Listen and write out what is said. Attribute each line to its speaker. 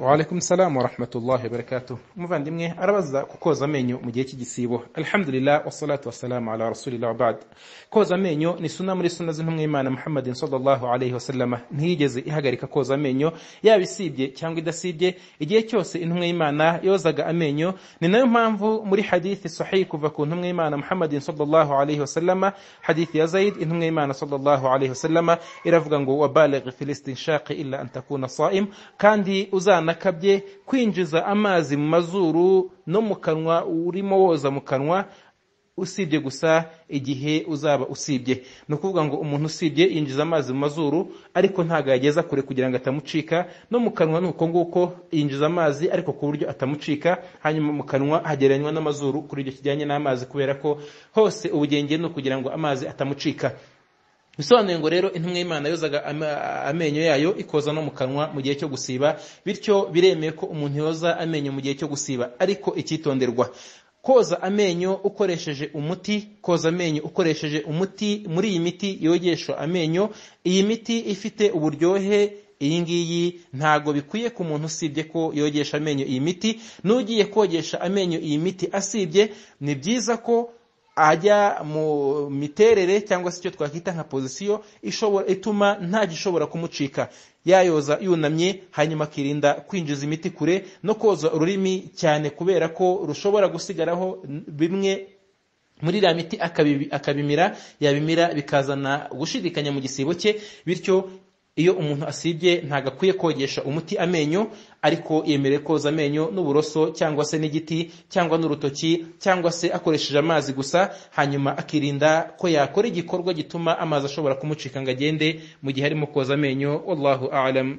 Speaker 1: wa alaikum salam wa rahmatullahi wa barakatuh umuvandimwe arabaza kukoza koza amenyo mu gihe cy'igisibo alhamdulillah wassalatu wassalamu ala rasulillah wa ba'd koza amenyo ni sunna muri sunna z'intumwa y'Imana Muhammadin sallallahu alayhi wa wasallama ntiyigeze ihagarika koza amenyo yaba isibye cyangwa idasibye igihe cyose intumwa y'Imana yozaga amenyo ni nayo mpamvu muri hadithi sahih kuva ku ntumwa y'Imana Muhammadin sallallahu alayhi wa wasallama hadithi ya Zaid intumwa y'Imana sallallahu alayhi wa wasallama iravuga ngo wabaligh filistin shaqi illa an takuna sa'im kandi uzana nakabye kwinjiza amazi mu mazuru no mu kanwa urimo woza mu kanwa usibye gusa igihe uzaba usibye ni ukuvuga ngo umuntu usibye yinjiza amazi mu mazuru ariko ntabwo yageza kure kugira ngo atamucika no mu kanwa ni uko nguko yinjiza amazi ariko ku buryo atamucika hanyuma mu kanwa hageranywa n'amazuru kuri ibyo kijyanye n'amazi kubera ko hose ubugenge ni ukugira ngo amazi atamucika bisobanuye ngo rero intumwa y'imana yozaga amenyo yayo ikoza no mu kanwa mu gihe cyo gusiba bityo biremeye ko umuntu yoza amenyo mu gihe cyo gusiba ariko icyitonderwa koza amenyo ukoresheje umuti koza amenyo ukoresheje umuti muri iyi miti yogesha amenyo iyi miti ifite uburyohe iyi ngiyi ntabwo bikwiye ku muntu usibye ko yogesha amenyo iyi miti n'ugiye kogesha amenyo iyi miti asibye ni byiza ko ajya mu miterere cyangwa se icyo twakwita nka pozisiyo ishobora ituma nta gishobora kumucika yayoza yunamye hanyuma akirinda kwinjiza imiti kure no koza ururimi cyane kubera ko rushobora gusigaraho bimwe muri iriya miti akabimira yabimira bikazana gushidikanya mu gisibo cye bityo iyo umuntu asibye ntabwo akwiye kogesha umuti amenyo ariko yemerewe koza amenyo n'uburoso cyangwa se n'igiti cyangwa n'urutoki cyangwa se akoresheje amazi gusa hanyuma akirinda ko yakora igikorwa gituma amazi ashobora kumucika ngo agende mu gihe arimo koza amenyo wallahu alam